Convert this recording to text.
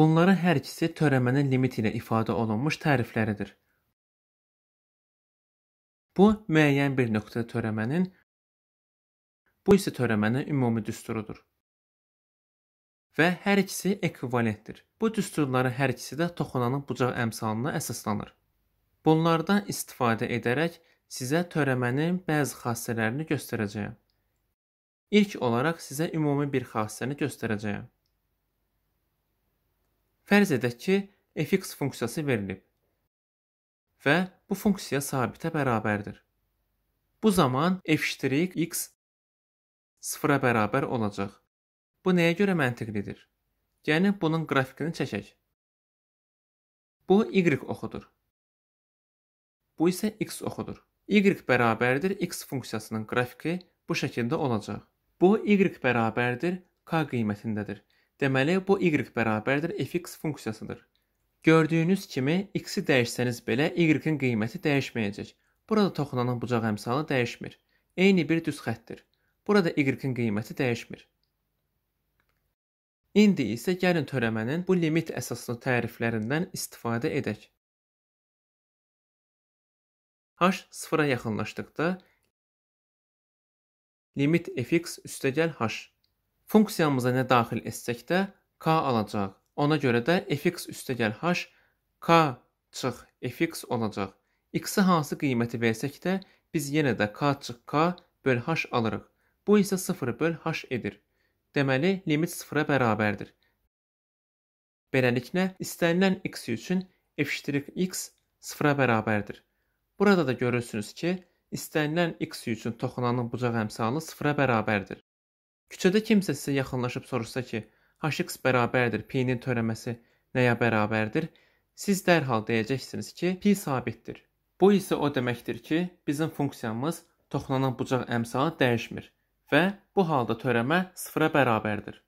Bunların hər ikisi törəmənin limiti ilə ifadə olunmuş tərifləridir. Bu müəyyən bir nöqtədə törəmənin, bu isə törəmənin ümumi düsturudur. Və hər ikisi ekvivalentdir. Bu düsturların hər ikisi də toxunanın bucaq əmsalına əsaslanır. Bunlardan istifadə edərək sizə törəmənin bəzi xassələrini göstərəcəyəm. İlk olaraq sizə ümumi bir xassəni göstərəcəyəm. Fərz edək ki, fx funksiyası verilib və bu funksiya sabitə bərabərdir. Bu zaman f(x) sıfıra bərabər olacaq. Bu nəyə görə məntiqlidir? Yəni bunun qrafikini çəkək. Bu y oxudur. Bu isə x oxudur. y bərabərdir x funksiyasının qrafiki bu şəkildə olacaq. Bu y bərabərdir k qiymətindədir. Deməli, bu y bərabərdir fx funksiyasıdır. Gördüyünüz kimi x-i dəyişsəniz belə y-in qiyməti dəyişməyəcək. Burada toxunanan bucaq əmsalı dəyişmir. Eyni bir düz xəttdir. Burada y-in qiyməti dəyişmir. İndi isə gəlin törəmənin bu limit əsaslı təriflərindən istifadə edək. h sıfıra yaxınlaşdıqda limit fx üstəgəl h Funksiyamıza nə daxil etsək də k alacaq. Ona görə də fx üstəgəl h k çıx fx olacaq. X-ə hansı qiyməti versək də biz yenə də k çıx k böl h alırıq. Bu isə 0 böl h edir. Deməli, limit 0-a bərabərdir. Beləliklə, istənilən x üçün f(x) 0-a bərabərdir. Burada da görürsünüz ki, istənilən x üçün toxunanın bucaq əmsalı 0-a bərabərdir. Küçədə kimsə sizə yaxınlaşıb soruşsa ki, Hx bərabərdir p-nin törəməsi nəyə bərabərdir? Siz dərhal deyəcəksiniz ki, p sabitdir. Bu isə o deməkdir ki, bizim funksiyamız toxunanan bucaq əmsalı dəyişmir və bu halda törəmə sıfıra bərabərdir.